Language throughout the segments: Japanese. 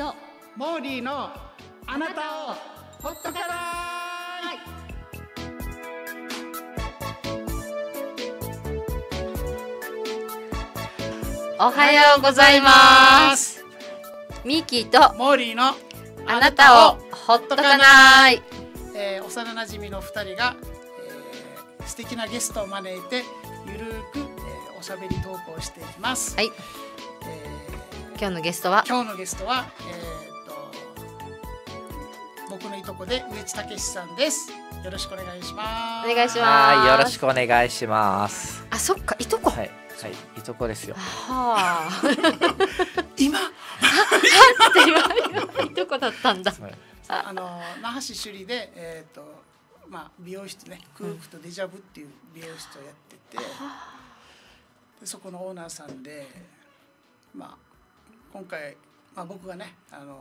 とモーリーのあなたをホットかラいおはようございますミキーとモーリーのあなたをほっとかない、えー、幼馴染の二人が、えー、素敵なゲストを招いてゆるく、えー、おしゃべり投稿しています、はい今日のゲストは今日のゲストは、えー、っと僕のいとこで植地武さんですよろしくお願いしますお願いしますよろしくお願いしますあそっかいとこはいはい、いとこですよ。はあ。今。はっていとこだったんだ。あの那覇市首里で、えっ、ー、と、まあ、美容室ね、空腹とデジャブっていう美容室をやってて。うん、でそこのオーナーさんで、まあ。今回、まあ、僕がねあの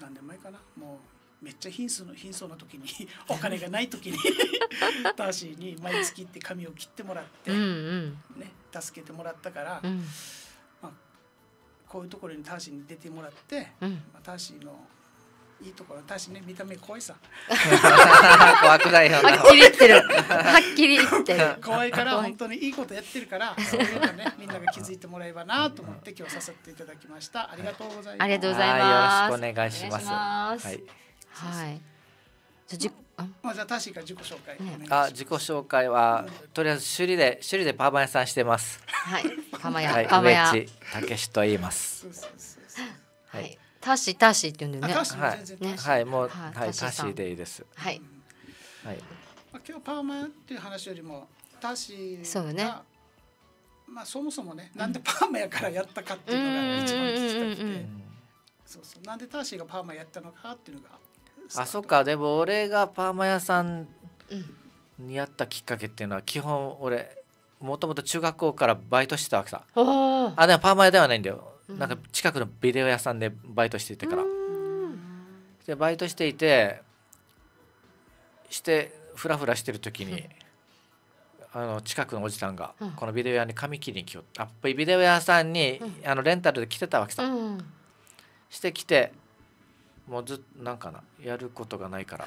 何年前かなもうめっちゃ貧相の貧相の時に お金がない時に ターシーに毎月って髪を切ってもらって、うんうん、助けてもらったから、うん、まあ、こういうところにターシーに出てもらって、うん、まあ、ターシーのいいところ私ね見た目怖いさ 怖くないよはっきり言ってるはっきり言ってる 怖いから本当にいいことやってるからそういうのね みんなが気づいてもらえばなと思って今日させていただきましたありがとうございますありがとうございますよろしくお願いしますはいはいじゃじ。まあじゃたしシが自己紹介、あ自己紹介はとりあえず首里で首里でパーマ屋さんしてますはいパーマ屋、はい、パーマ屋竹志と言いますはいタシタシって言うんだよね。はい、はい、もう、はい、タシでいいです。はい。はい。まあ、今日パーマンっていう話よりも、タシ。そうね。まあ、そもそもね、なんでパーマやからやったかっていうのが一番聞きたくて。そうそう、なんでターシがパーマやったのかっていうのが。あ、そっか、でも、俺がパーマ屋さん。にやったきっかけっていうのは、基本、俺。もともと中学校からバイトしてたわけさ。あ、でも、パーマ屋ではないんだよ。なんか近くのビデオ屋さんでバイトしていてから。でバイトしていてしてふらふらしてる時に。あの近くのおじさんがこのビデオ屋に髪切りに来よってあビデオ屋さんにあのレンタルで来てたわけさ、してきてもうずなんかなやることがないから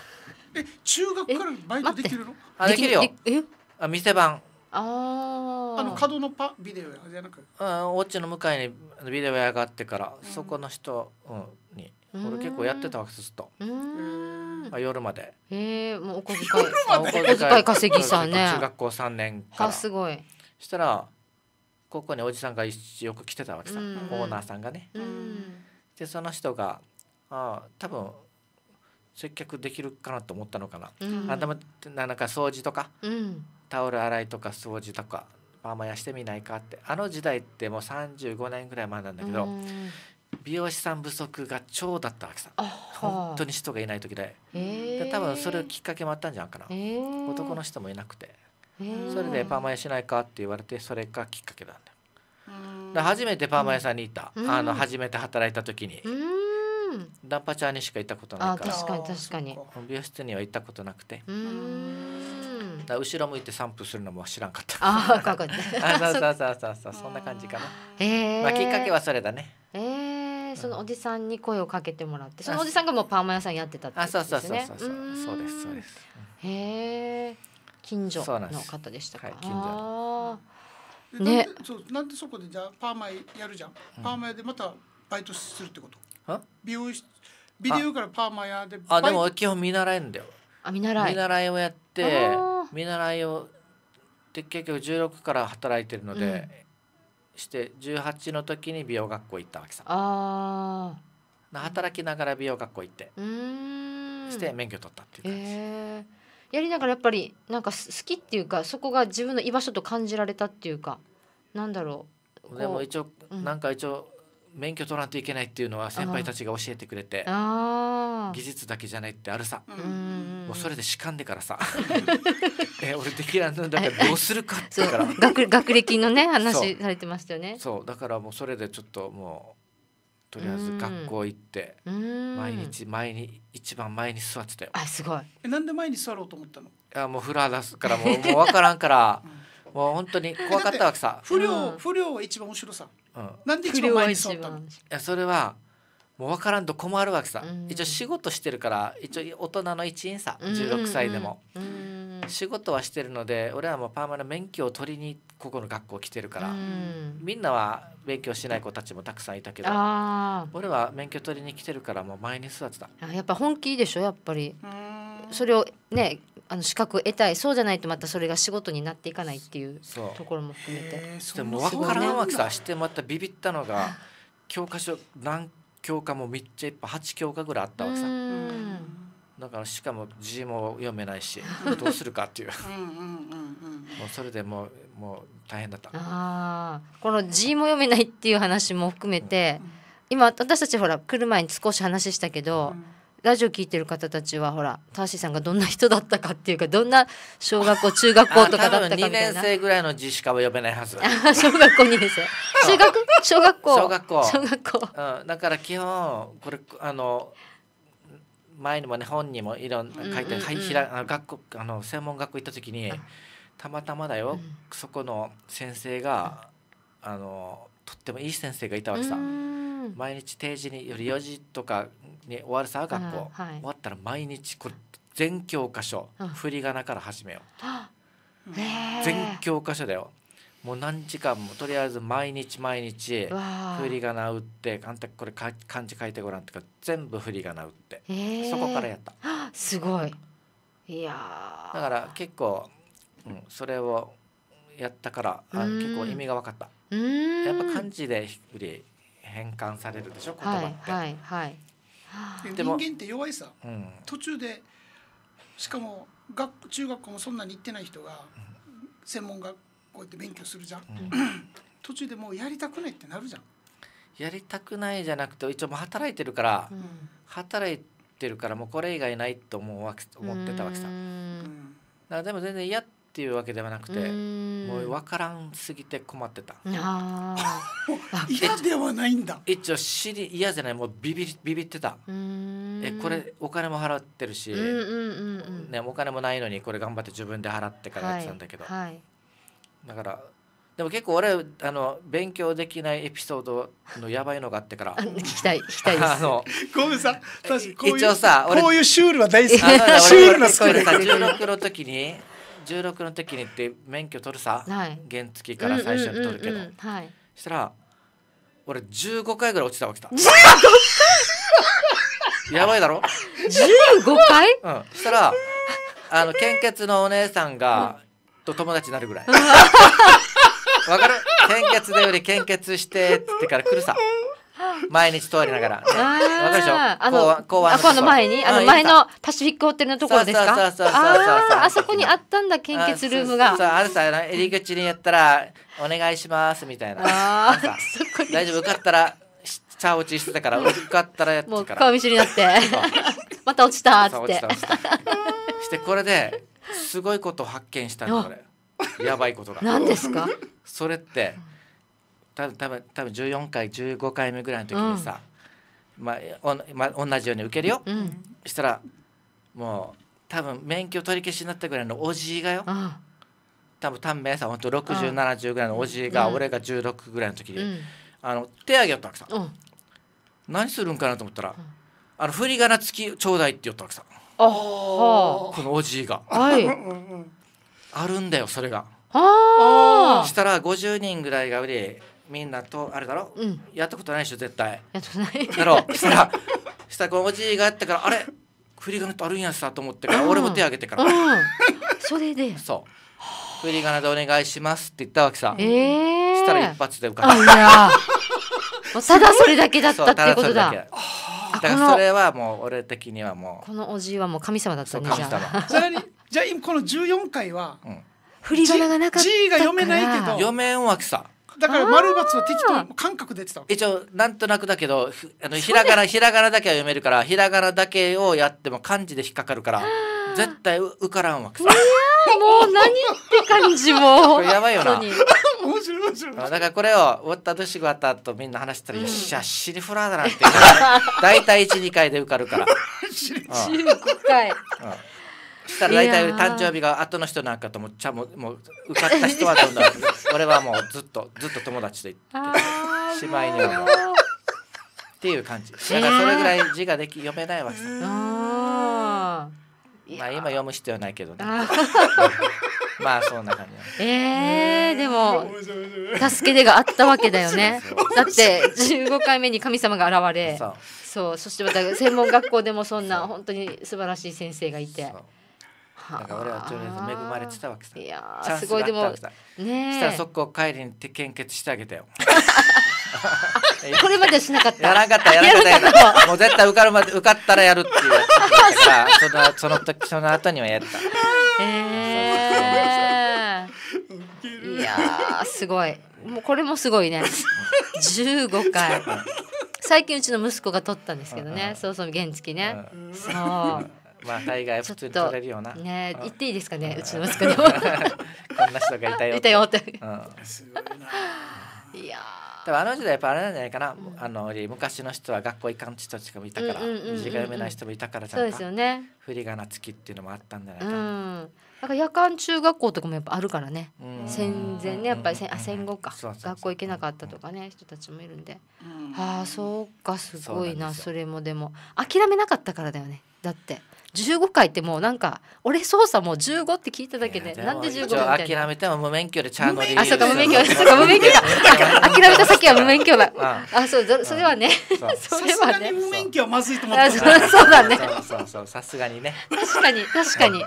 え中学からバイトできるのあできるよあ店番ああの角のパビデオ屋じゃなくうん、の向かいにビデオ屋があってから、うん、そこの人、うん、に俺結構やってたわけずっと。あ夜まで。ええもうお小遣い。お小遣い稼ぎさんね。中学校3年から。あすごい。したらここにおじさんがよく来てたわけさ、オーナーさんがね。でその人があ多分接客できるかなと思ったのかな。頭あんたもなんか掃除とか。うんタオル洗いとか掃除とかーマやしてみないかってあの時代ってもう35年ぐらい前なんだけど、美容師さん不足が超だったわけさ本当に人がいない時で,、で多分それをきっかけもあったんじゃんかな、男の人もいなくて、それでパーマ屋しないかって言われてそれがきっかけなんだよだ初めてパーマ屋さんにいた、あの初めて働いた時に、ダンパチャーにしか行ったことないから確かに確かに美容室には行ったことなくてだ後ろ向いて散歩するのも知らんかった。あ あ、かかった。そうそうそうそう そんな感じかな。ええまあきっかけはそれだね。ええそのおじさんに声をかけてもらって、そのおじさんがもうパーマ屋さんやってたあ、そうそうそうそうそう。ですそうです。へえ近所の方でしたか。はい、近所ね。そうなんでそこでじゃパーマやるじゃん。パーマ屋でまたバイトするってこと。美容室ビデオからパーマ屋であでも基本見習えんだよ。あ見習い見習いをやって。見習いをで結局16から働いてるので、うん、して18の時に美容学校行ったわけさあ働きながら美容学校行ってして免許取ったっていう感じ、えー、やりながらやっぱりなんか好きっていうかそこが自分の居場所と感じられたっていうかなんだろうでも一応、うん、なんか一応免許取らんといけないっていうのは先輩たちが教えてくれて技術だけじゃないってあるさもうそれでしかんでからさ え俺できらんのだからどうするかってから学学歴のね話されてましたよねそうだからもうそれでちょっともうとりあえず学校行って毎日前に一番前に座ってたよあすごいえなんで前に座ろうと思ったのいやもうフラー出すからもうもう分からんから、うんもう本当に怖かったわけさ不良、不良は一番後ろさ、うん、なんで一番前に座ったのいやそれはもう分からんと困るわけさ、一応仕事してるから一応大人の一員さ16歳でも、仕事はしてるので俺はもうパーマの免許を取りにここの学校来てるから、みんなは勉強しない子たちもたくさんいたけど俺は免許取りに来てるからもう前に座ってたやっぱ本気でしょやっぱり。それをねあの資格得たいそうじゃないとまたそれが仕事になっていかないっていうところも含めてでも分からんわけさしてまたビビったのが教科書何教科もめっちゃいっぱい8教科ぐらいあったわけさだからしかも字も読めないしどうするかっていうもうそれでもうもう大変だったあこの字も読めないっていう話も含めて、うん、今私たちほら来る前に少し話したけど、うんラジオ聞いてる方たちはほらターシーさんがどんな人だったかっていうかどんな小学校中学校とかだったかみたいな2年生ぐらいの字しか読めないはず小学校2年生中学小学校小学校小学校、うん、だから基本これあの前にもね本にもいろんな書いて、うんいひら学校あの専門学校行った時にたまたまだよ、うん、そこの先生があのとってもいい先生がいたわけさ。毎日定時により4時とかに終わるさ学校、はい、終わったら毎日これ全教科書、振り仮名から始めよう、全教科書だよもう何時間もとりあえず毎日毎日振り仮名打ってあんたこれ漢字書いてごらんとか全部振り仮名打って、そこからやったすごいいやだから結構、うん、それをやったからあ結構意味が分かったやっぱ漢字で振り変換されるでしょ言葉って。はいはい、はい、人間って弱いさ、うん、途中でしかも学中学校もそんなに行ってない人が専門学校で勉強するじゃん、うん、途中でもうやりたくないってなるじゃん。やりたくないじゃなくて一応もう働いてるから、うん、働いてるからもうこれ以外ないと思うわけ思ってたわけさ。だからでも全然嫌ってっていうわけではなくてもう分からんすぎて困ってた 嫌ではないんだ一応知り嫌じゃないもうビビビビってたえこれお金も払ってるし、ね、お金もないのにこれ頑張って自分で払ってからやってたんだけど、はいはい、だからでも結構俺あの勉強できないエピソードのやばいのがあってから聞きたい聞きたいですあのごめんさ一応さ俺こういうシュールは大好きシュールなスクール16の時に16の時にって免許取るさ、はい、原付から最初に取るけど、はい、したら俺15回ぐらい落ちたわけだやばいだろ15回、うん、したらあの献血のお姉さんが、と友達になるぐらいわかる献血でより献血してっつってから来るさ毎日通りながら、わかるでしょあの公園の前にあの前のパシフィックホテルのところですかそうそうそうああそこにあったんだ献血ルームがあるさ入り口にやったら「お願いします」みたいな大丈夫受かったら下落ちしてたから受かったらもう顔見知りになってまた落ちたっつってしてこれですごいことを発見したの、これやばいことが何ですかそれって多分多分14回15回目ぐらいの時にさ、うん、まあおまあ、同じように受けるよ、うん、したらもう多分免許取り消しになったぐらいのおじいがよ、うん、多分短命さん本当6070ぐらいのおじいが、俺が16ぐらいの時に、あの手挙げよったわけさ、何するんかなと思ったら「あの振り仮名付きちょうだい」って言ったわけさこのおじいが。はい、あるんだよそれが。したら50人ぐらいが売りみんなとあれだろ、うん、やったことないでしょ絶対やったことないだろそ したらしたらおじいがやったからあれ振り仮名とあるんやさと思ってから俺も手挙げてから、それでそう振り仮名でお願いしますって言ったわけさ、えー、したら一発で受かった ただそれだけだったってことだだからそれはもう俺的にはもうこのおじいはもう神様だったんだじゃあさにじゃあ今この14回は、うん、振り仮名がなかったから G が読めないけど読めんわけさだから丸×は適当感覚で言ってた一応なんとなくだけどあのひらがなひらがなだけは読めるからひらがなだけをやっても漢字で引っかかるから絶対受からんわけさ。もう何って感じもこれやばいよな面白い面白いだからこれを終わった年が終わった後みんな話したら、うん、よっしゃシリフラーだなって大体一二回で受かるから。12 回、うんしたら大体誕生日が後の人なんかともちゃももう受かった人はどんどん俺はもうずっとずっと友達で行ってしまいにはもう。っていう感じだからそれぐらい字ができ読めないわけさ、まあ今読む必要ないけどねまあそんな感じえー、でも助け出があったわけだよねだって15回目に神様が現れそうそしてまた専門学校でもそんな本当に素晴らしい先生がいて。だから俺はとりあえず恵まれてたわけさいやすごいでもねしたらそこ帰りに献血してあげたよこれまでしなかったやらなかったやらなかったやらもう絶対受かるまで受かったらやるっていうやつさ そのその時その後にはやったええー、いやすごいもうこれもすごいね十五回最近うちの息子が取ったんですけどね、そうそう原付ね、そうまあ大概普通に取れるような。ね、言っていいですかね、うちの息子にも。こんな人がいたよ。いたよって。すごいな。や。でもあの時代やっぱあれなんじゃないかな、あの昔の人は学校行かん人しかもいたから字が読めない人もいたからでゃよね振り仮名付きっていうのもあったんじゃないかな。だから夜間中学校とかもやっぱあるからね戦前ねやっぱりあ戦後か学校行けなかったとかね人たちもいるんでああそうかすごいなそれもでも諦めなかったからだよねだって。15回ってもうなんか俺操作もう15って聞いただけでなんで15みたいな諦めても無免許でちゃんとあそうか無免許そうか無免許だ諦めた先は無免許だあそうそれはね それはね無免許はまずいと思ったそうだねそうそうさすがにね確かに確かに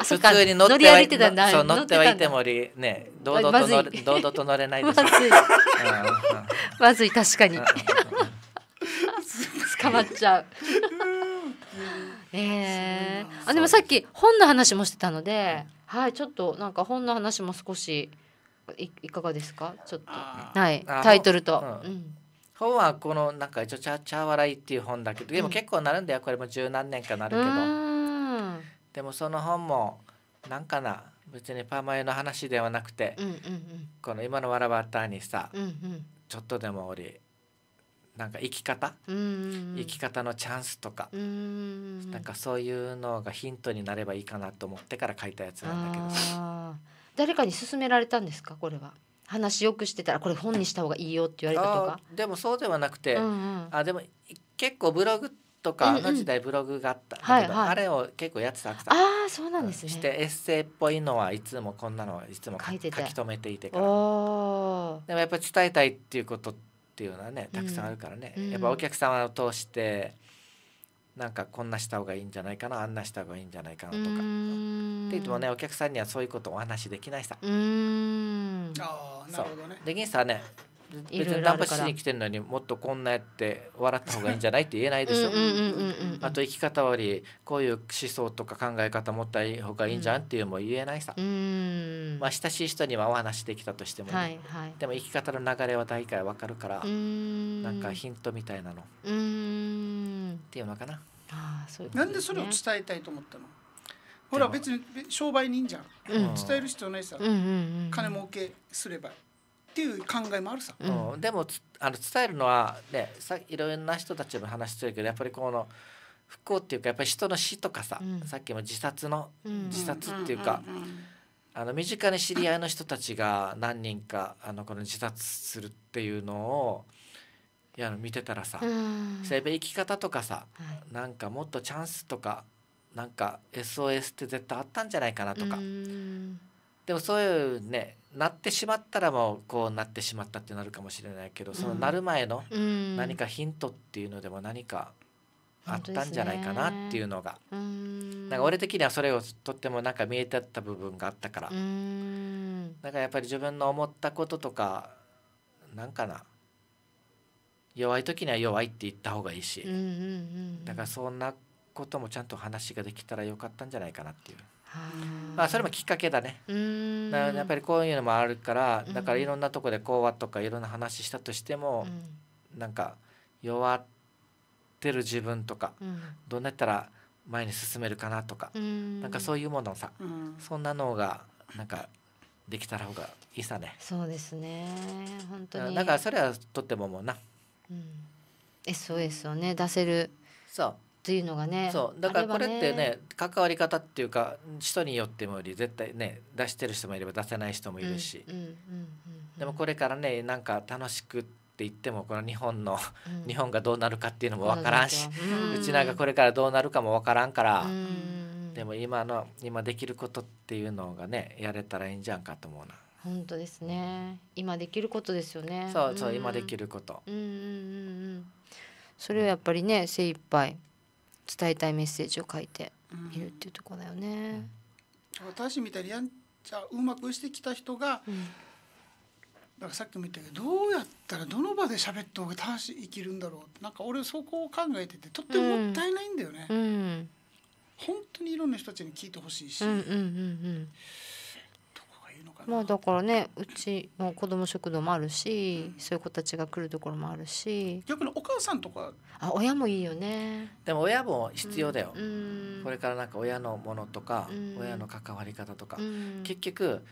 あそうか普通に乗り歩いてたんだそう乗ってはいてもりね堂々と乗れ堂々と乗れないでしょ まずい確かに捕まっちゃう えー、あでもさっき本の話もしてたので、はいちょっとなんか本の話も少しいいかがですかちょっとはいタイトルと。本はこのなんか一応「ちゃちゃ笑い」っていう本だけどでも結構なるんだよこれも十何年かなるけど、でもその本もなんかな別にパーマ湯の話ではなくて、この今の「わらばった」にさ、ちょっとでも俺なんか生き方、うんうん、生き方のチャンスとか、うんうん、なんかそういうのがヒントになればいいかなと思ってから書いたやつなんだけど誰かに勧められたんですかこれは話よくしてたらこれ本にした方がいいよって言われたとかでもそうではなくて、うんうん、あでも結構ブログとか、うんうん、あの時代ブログがあったんだけど、はいはい、あれを結構やってたあそうなんですね、してエッセイっぽいのはいつもこんなのいつも書き留めていてからでもやっぱり伝えたいっていうことってっていうのはねたくさんあるからね、うん、やっぱお客様を通してなんかこんなした方がいいんじゃないかなあんなした方がいいんじゃないかなとか。って言ってもねお客さんにはそういうことをお話しできないさ。あなるほどね。さんはね別にナンパしに来てるのにもっとこんなやって笑った方がいいんじゃないって言えないでしょあと生き方よりこういう思想とか考え方持った方がいいんじゃんっていうも言えないさ、うん、まあ親しい人にはお話できたとしても、ねはいはい、でも生き方の流れは大体わかるからんなんかヒントみたいなのっていうのかなあう、ね、なんでそれを伝えたいと思ったのほら別に商売人じゃん、うん、伝える必要ないさ、うんうんうん、金儲けすればっていう考えもあるさ、うんうん、でもあの伝えるのはねさいろんな人たちの話してるけどやっぱりこの不幸っていうかやっぱり人の死とかさ、うん、さっきも自殺の、自殺っていうか、あの身近に知り合いの人たちが何人かあのこの自殺するっていうのをいや見てたらさ、うん、生き方とかさ、はい、なんかもっとチャンスとかなんか SOS って絶対あったんじゃないかなとか。でもそういうねなってしまったらもうこうなってしまったってなるかもしれないけど、そのなる前の何かヒントっていうのでも何かあったんじゃないかなっていうのが、なんか俺的にはそれをとってもなんか見えてた部分があったからんなんかやっぱり自分の思ったこととかなんかな弱い時には弱いって言った方がいいし、だからそんなこともちゃんと話ができたらよかったんじゃないかなっていう。まあ、それもきっかけだねやっぱりこういうのもあるからだからいろんなとこでこうはとかいろんな話したとしても、うん、なんか弱ってる自分とか、うん、どうなったら前に進めるかなとか、うん、なんかそういうものさ、うん、そんなのがなんかできたら方がいいさね。そうですね本当にだからそれはとってももうな、うん、SOS をね出せるそうっていうのがねそうだからこれってね、ね、関わり方っていうか人によってもより絶対ね出してる人もいれば出せない人もいるし、うんうんうんでもこれからねなんか楽しくって言ってもこの日本の、うん、日本がどうなるかっていうのも分からんし、うん、ちなんかこれからどうなるかも分からんから。でも今の今できることっていうのがねやれたらいいんじゃんかと思うな。本当ですね。今できることですよね。そうそう、今できること。うんうんうんうん。それをやっぱりね精一杯伝えたいメッセージを書いているっていうとこだよね。私みたいにやんちゃうまくしてきた人が、だからさっきも言ったけどどうやったらどの場で喋った方が正しい生きるんだろうなんか俺そこを考えててとってももったいないんだよね、うんうん、本当にいろんな人たちに聞いてほしいし、うんうんうんうん、どこがいいのかなまあだからねうちも子供食堂もあるし、うん、そういう子たちが来るところもあるし逆にお母さんとかあ親もいいよねでも親も必要だよ、うん、これからなんか親のものとか、うん、親の関わり方とか、うん、結局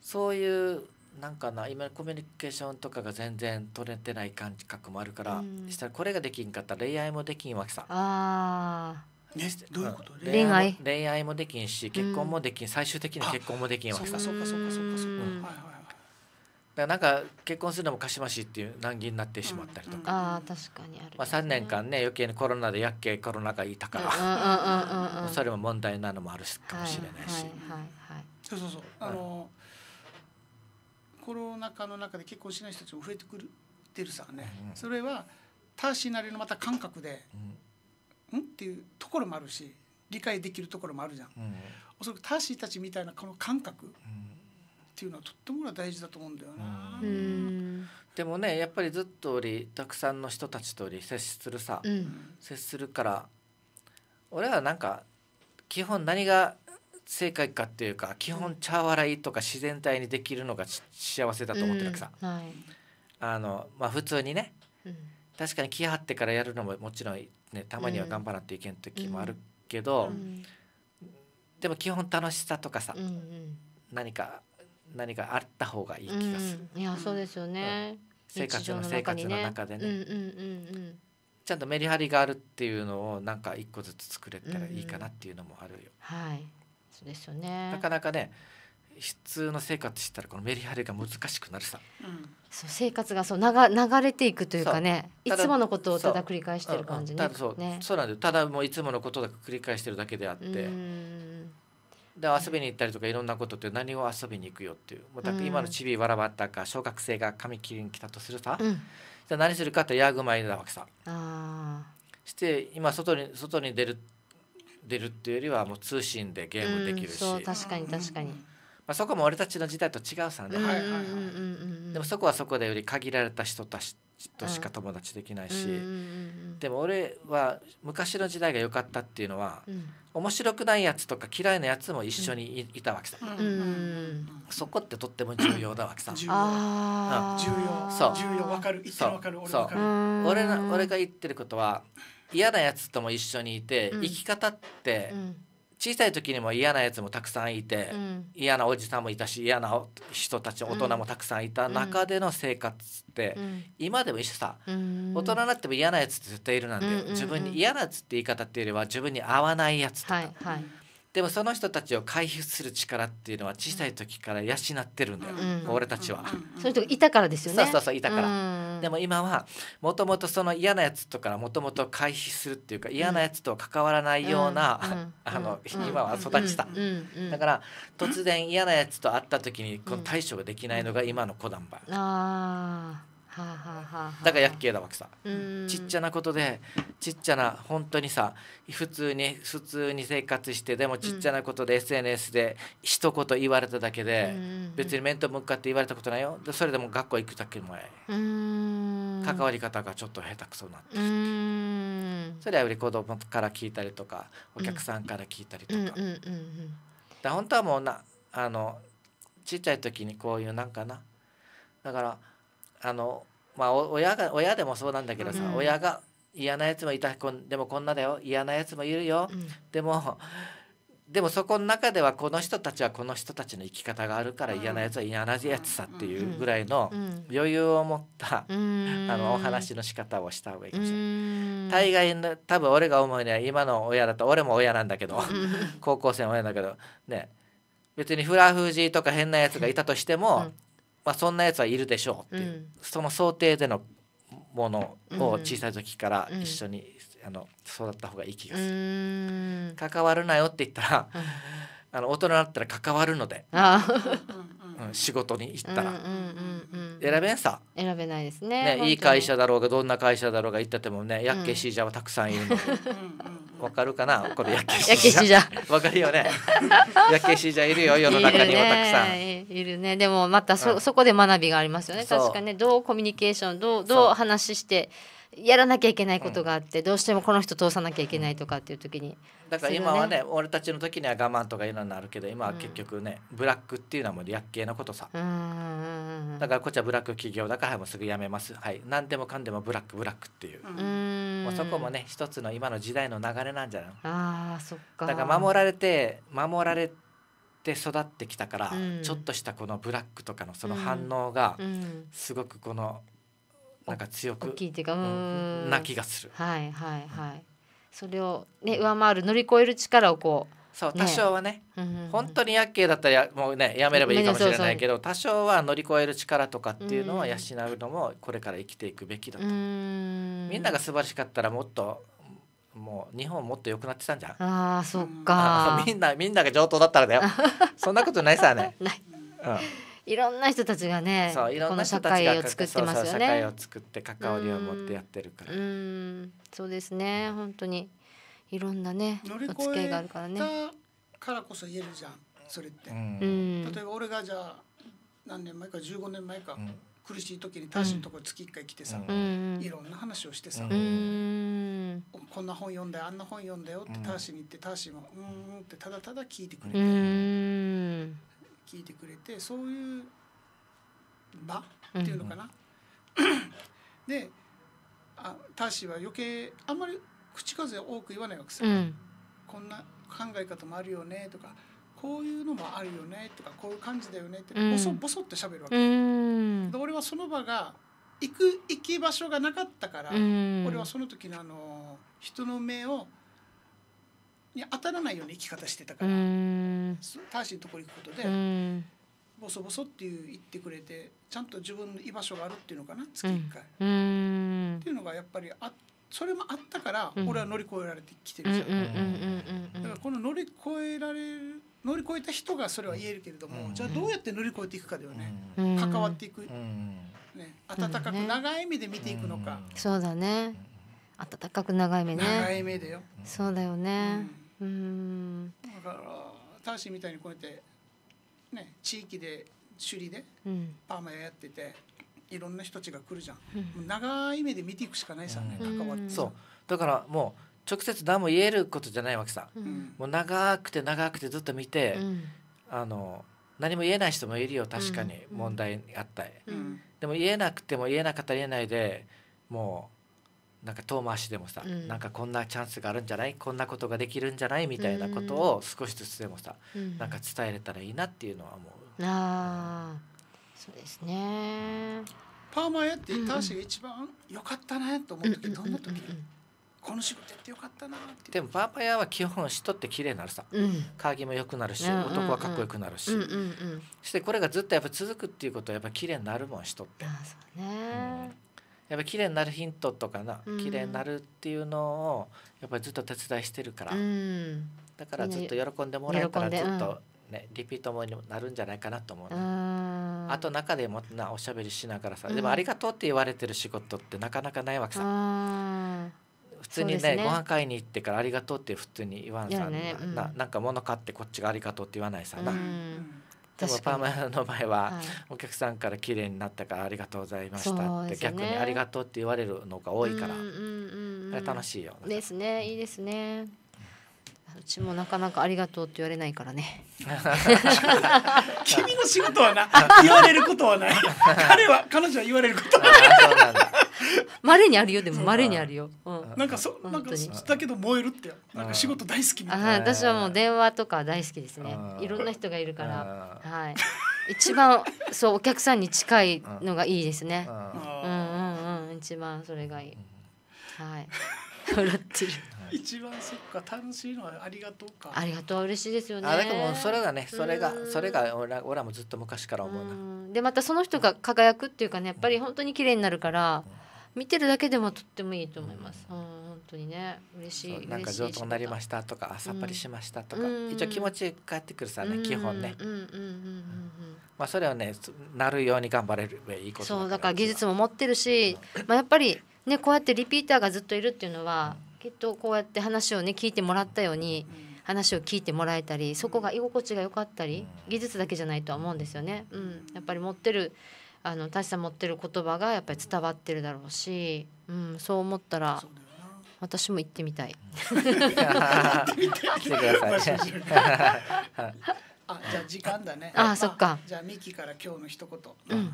そういうなんかな今コミュニケーションとかが全然取れてない感覚もあるから、したらこれができんかったら恋愛もできんわけさ。あね、どういうこと恋愛恋愛もできんし結婚もできん、最終的に結婚もできんわけさ。そうかそうかそうかそうか、はいはいだなんか結婚するのもかしましっていう難儀になってしまったりとか、うんうん、あ確かにある、ね、まあ、3年間ね余計にコロナでやっけコロナがいたからそれも問題なのもあるかもしれないし、そうそうそうあの、コロナ禍の中で結婚しない人たちも増えてくるてるさね、うん、それはターシーなりのまた感覚で、うん、んっていうところもあるし理解できるところもあるじゃん、うん、おそらくターシーたちみたいなこの感覚、うんっていうのはとっても大事だと思うんだよな。でもねやっぱりずっとりたくさんの人たちとり接するさ、うん、接するから俺はなんか基本何が正解かっていうか基本茶笑いとか自然体にできるのが幸せだと思ってるわけさ、うんはい、あのまあ普通にね、うん、確かに気張ってからやるのももちろん、ね、たまには頑張らなきいけん時もあるけど、でも基本楽しさとかさ、うんうん、何か何かあった方がいい気がする。うん、いやそうですよね、うん、生活の生活の中でね、ちゃんとメリハリがあるっていうのをなんか一個ずつ作れたらいいかなっていうのもあるよ。うんうん、はいそうですよねなかなかね普通の生活したらこのメリハリが難しくなるさ、うん、そう生活がそう流れていくというかねいつものことをただ繰り返してる感じね。そう,、うん、そうなんでただもういつものことだ繰り返してるだけであって。で遊びに行ったりとかいろんなことって何を遊びに行くよっていうもう今のちびわらばったか小学生が髪切りに来たとするさ、うん、じゃあ何するかってヤグマ犬なわけさ。して今外に外に出る出るっていうよりはもう通信でゲームできるし、うん、確かに確かに、まあ、そこも俺たちの時代と違うさね、でもそこはそこでより限られた人たちとしか友達できないし、でも俺は昔の時代が良かったっていうのは、面白くないやつとか嫌いなやつも一緒にい,、たわけさ、そこってとっても重要だわけさ重要、そう重要わかるそう俺の俺が言ってることは嫌なやつとも一緒にいて、生き方って、小さい時にも嫌なやつもたくさんいて、うん、嫌なおじさんもいたし嫌な人たち大人もたくさんいた中での生活って、うん、今でも一緒さ、うん、大人になっても嫌なやつって絶対いるなんて、うんうんうん、自分に嫌なやつって言い方っていうよりは自分に合わないやつとか、はいはい、でもその人たちを回避する力っていうのは小さい時から養ってるんだよ、うん、俺たちは、うん、そういう人いたからですよねそうそうそういたから、うん、でも今はもともとその嫌なやつとかもともと回避するっていうか嫌なやつとは関わらないような、あの今は育ちた、だから突然嫌なやつと会った時にこの対処ができないのが今の子だんば、うんだからやっけえだわけさちっちゃなことでちっちゃな本当にさ普通に普通に生活してでもちっちゃなことで SNS で一言言われただけで、別に面と向かって言われたことないよでそれでも学校行くだけ前関わり方がちょっと下手くそになってるそれは子供から聞いたりとかお客さんから聞いたりとか。だ本当はもうなあのちっちゃい時にこういうなんかなだからあの、まあ、親が親でもそうなんだけどさ、うん、親が嫌なやつもいたこんでもこんなだよ嫌なやつもいるよ、うん、でもでもそこの中ではこの人たちはこの人たちの生き方があるから嫌なやつは嫌なやつさっていうぐらいの余裕を持った、うん、あのお話の仕方をした方がいいかもしれない。大概の多分俺が思うには今の親だと俺も親なんだけど高校生の親だけどね別にフラフージーとか変なやつがいたとしても、まあ、そんなやつはいるでしょうっていう、うん、その想定でのものを小さい時から一緒に、あの育った方がいい気がする。関わるなよって言ったら、あの大人だったら関わるので。うん、仕事に行ったら、うんうんうんうん、選べんさ選べないですねねいい会社だろうがどんな会社だろうが行っててもねやっけしじゃはたくさんいるのわ、うん、かるかなこれやっけしじゃわかるよねやっけしじゃいるよ 世の中にはたくさんいるねでもまたそ,、そこで学びがありますよね確かねどうコミュニケーションどうどう話してうやらなきゃいけないことがあって、どうしてもこの人通さなきゃいけないとかっていう時に、だから今はね俺たちの時には我慢とかいろんなあるけど今は結局ね、ブラックっていうのはもう略形のことさ、だからこっちはブラック企業だからもうすぐ辞めますはい何でもかんでもブラックブラックっていう、もうそこもね一つの今の時代の流れなんじゃないあそっかだから守られて守られて育ってきたから、うん、ちょっとしたこのブラックとかのその反応がすごくこのなんか強く大きいっていうかうんな気がする。はいはいはい。それをね上回る乗り越える力をこう。そう多少はね、ね、本当に薬系だったらもうねやめればいいかもしれないけど、ね、多少は乗り越える力とかっていうのは養うのもこれから生きていくべきだとみんなが素晴らしかったらもっともう日本もっと良くなってたんじゃんあそっかみんなみんなが上等だったらだよ そんなことないさね ない、うんいろんな人たちがねいろこの社会を作ってますよね社会を作って関わりを持ってやってるからうんそうですね本当にいろんなねお付き合いがあるからねからこそ言えるじゃんそれって、うん、例えば俺がじゃあ何年前か十五年前か、うん、苦しい時にターシのとこ月一回来てさ、うん、いろんな話をしてさ、こんな本読んだよあんな本読んだよって大使に言ってタ大使もうんってただただ聞いてくれて、うん聞いてくれてそういう場っていうのかな。であターシーは余計あんまり口数多く言わないわけさ、うん、こんな考え方もあるよねとかこういうのもあるよねとかこういう感じだよねってボソボソって喋るわけ、うん、で俺はその場が行く行き場所がなかったから、うん、俺はその時のあの人の目をに当たらないような生き方してたから正しいとこ行くことでボソボソっていう言ってくれてちゃんと自分の居場所があるっていうのかな月1回、っていうのがやっぱりあそれもあったから俺は乗り越えられてきてるじゃん。だからこの乗り越えられる乗り越えた人がそれは言えるけれども、じゃあどうやって乗り越えていくかだよね、関わっていく、ね、温かく長い目で見ていくのか、そうだね暖かく長い目ね長い目だよそうだよね、だからターシーみたいにこうやって、ね、地域で首里でパーマやってて、いろんな人たちが来るじゃん、うん、長い目で見ていくしかないさね、うん、関わてそうだからもう直接何も言えることじゃないわけさ、うん、もう長くて長くてずっと見て、うん、あの何も言えない人もいるよ確かに問題あったり、うん、でも言えなくても言えなかったら言えないでもうなんか遠回しでもさ、うん、なんかこんなチャンスがあるんじゃないこんなことができるんじゃないみたいなことを少しずつでもさ、うん、なんか伝えれたらいいなっていうのは思う。あそうですねパーマやってターシが一番良かったねと思ったど、んな時、この仕事やってよかったなってでもパーマイヤは基本人って綺麗になるさ、うん、鍵も良くなるし、男はかっこよくなるし、そしてこれがずっとやっぱ続くっていうことはやっぱ綺麗になるもん人って。あそうね、うんやっぱ綺麗になるヒントとかな、うん、綺麗になるっていうのをやっぱりずっと手伝いしてるから、うん、だからずっと喜んでもらえたらずっとね、リピートもになるんじゃないかなと思う、ね、あと中でもなおしゃべりしながらさ、うん、でも「ありがとう」って言われてる仕事ってなかなかないわけさ。普通にねねご飯買いに行ってから「ありがとう」って普通に言わんさ、ね、ななんか物買ってこっちが「ありがとう」って言わないさな。でパーマの場合は、お客さんから綺麗になったからありがとうございましたって、逆にありがとうって言われるのが多いから、楽しいよですねいいですねうちもなかなかありがとうって言われないからね。君の仕事はな、言われることはない。彼は、彼女は言われることはない。まれにあるよでもまれにあるよ、うん、なんかそなんかだけど燃えるってなんか仕事大好きみたいな私はもう電話とか大好きですねいろんな人がいるからはい一番 そうお客さんに近いのがいいですねうんうんうん一番それがいいはい 笑ってる一番そっか楽しいのはありがとうかありがとう嬉しいですよねあだかもうそれがねそれがそれが俺ら俺らもずっと昔から思うなでまたその人が輝くっていうかねやっぱり本当に綺麗になるから、うん見てるだけでもとってもいいと思います。うん、本当にね嬉しいなんか上手になりましたとかさっぱりしましたとか、一応気持ち返ってくるさね、うん、基本ね。まあそれはねなるように頑張れるいいことそうだから技術も持ってるし、まあやっぱりねこうやってリピーターがずっといるっていうのは、きっとこうやって話をね聞いてもらったように。話を聞いてもらえたりそこが居心地が良かったり、技術だけじゃないとは思うんですよね、うん、やっぱり持ってるあの大志さん持ってる言葉がやっぱり伝わってるだろうし、うん、そう思ったら私も行ってみたい。あ、じゃ時間だね。あ、そっか。じゃミキから今日の一言。うん、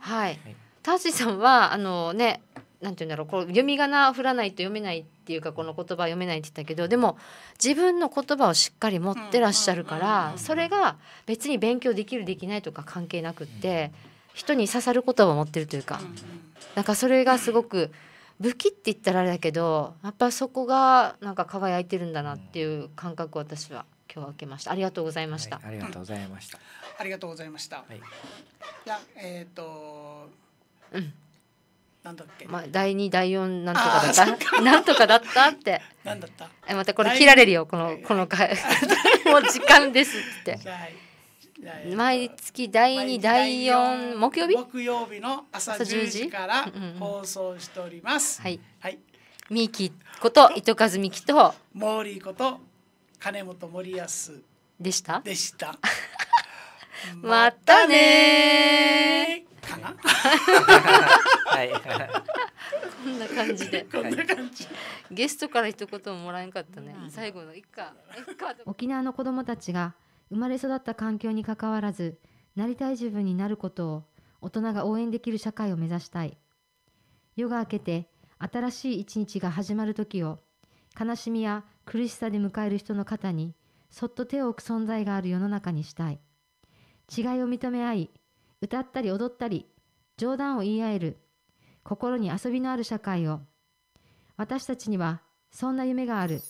はい。タシさんはあのね、なんていうんだろう、こう読み仮名を振らないと読めないっていうかこの言葉を読めないって言ったけど、でも自分の言葉をしっかり持ってらっしゃるから、それが別に勉強できるできないとか関係なくって。うん人に刺さる言葉を持ってるというか、うん、なんかそれがすごく武器って言ったらあれだけどやっぱそこがなんか輝いてるんだなっていう感覚を私は今日は受けましたありがとうございました、はい、ありがとうございましたありがとうございました、はい、いやえっ、ー、とうんなんだっけ。まあ第二第四なんとかだった。なんとかだったって。なんだった。えまたこれ切られるよこのこの回。もう時間ですって。はい。毎月第2第4木曜日木曜日の朝10時から放送しております。はい、はい、ミキこと糸数美希とモーリーこと金本森安でしたでした。またねかな。はい。こんな感じで。ゲストから一言ももらえんかったね。最後の一家。沖縄の子供たちが生まれ育った環境にかかわらず、なりたい自分になることを大人が応援できる社会を目指したい。夜が明けて新しい一日が始まる時を、悲しみや苦しさで迎える人の肩に、そっと手を置く存在がある世の中にしたい。違いを認め合い、歌ったり踊ったり、冗談を言い合える、心に遊びのある社会を。私たちには、そんな夢がある。